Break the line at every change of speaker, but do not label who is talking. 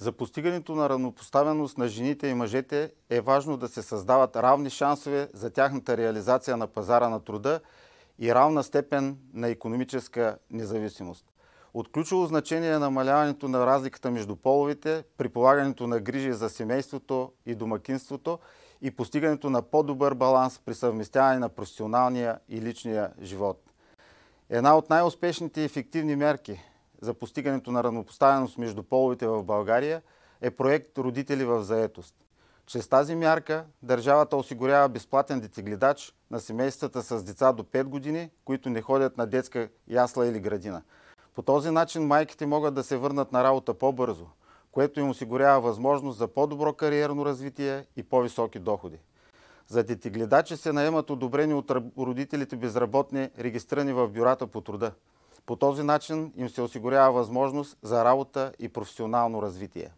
За постигането на равнопоставеност на жените и мъжете е важно да се създават равни шансове за тяхната реализация на пазара на труда и равна степен на економическа независимост. От ключово значение е намаляването на разликата между половите при полагането на грижи за семейството и домакинството и постигането на по-добър баланс при съвместяване на професионалния и личния живот. Една от най-успешните и ефективни мерки – за постигането на равнопоставеност между половите в България е проект Родители в заетост. Чрез тази мярка държавата осигурява безплатен детегледач на семействата с деца до 5 години, които не ходят на детска ясла или градина. По този начин майките могат да се върнат на работа по-бързо, което им осигурява възможност за по-добро кариерно развитие и по-високи доходи. За детегледачи се наемат одобрени от родителите безработни, регистрирани в бюрата по труда – по този начин им се осигурява възможност за работа и професионално развитие.